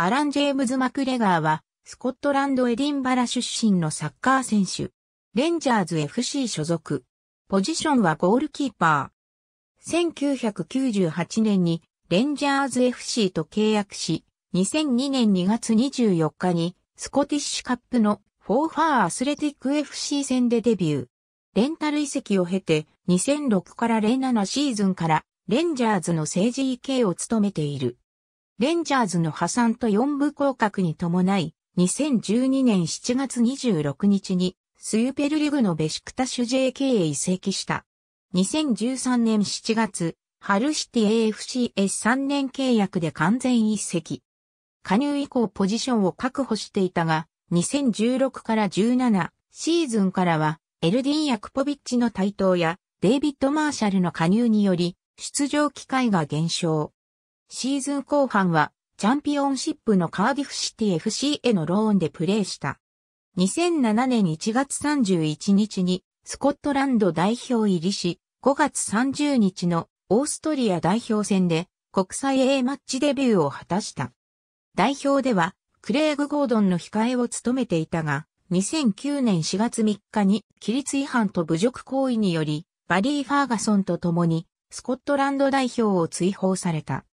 アラン・ジェームズ・マクレガーは、スコットランド・エディンバラ出身のサッカー選手。レンジャーズ FC 所属。ポジションはゴールキーパー。1998年にレンジャーズ FC と契約し、2002年2月24日にスコティッシュカップのフォーファーアスレティック FC 戦でデビュー。レンタル移籍を経て2006から07シーズンからレンジャーズの政治 EK を務めている。レンジャーズの破産と四部降格に伴い、2012年7月26日に、スーペルリグのベシクタシュ JK へ移籍した。2013年7月、ハルシティ AFCS3 年契約で完全移籍。加入以降ポジションを確保していたが、2016から17シーズンからは、エルディン・ヤクポビッチの台頭や、デイビッド・マーシャルの加入により、出場機会が減少。シーズン後半はチャンピオンシップのカーディフシティ FC へのローンでプレーした。2007年1月31日にスコットランド代表入りし、5月30日のオーストリア代表戦で国際 A マッチデビューを果たした。代表ではクレイグ・ゴードンの控えを務めていたが、2009年4月3日に規律違反と侮辱行為により、バリー・ファーガソンと共にスコットランド代表を追放された。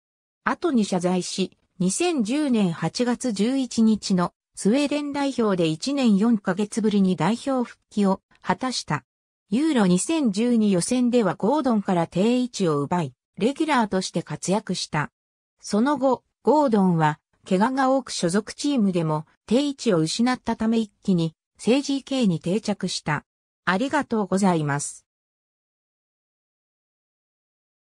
後に謝罪し、2010年8月11日のスウェーデン代表で1年4ヶ月ぶりに代表復帰を果たした。ユーロ2012予選ではゴードンから定位置を奪い、レギュラーとして活躍した。その後、ゴードンは、怪我が多く所属チームでも定位置を失ったため一気に、政治系に定着した。ありがとうございます。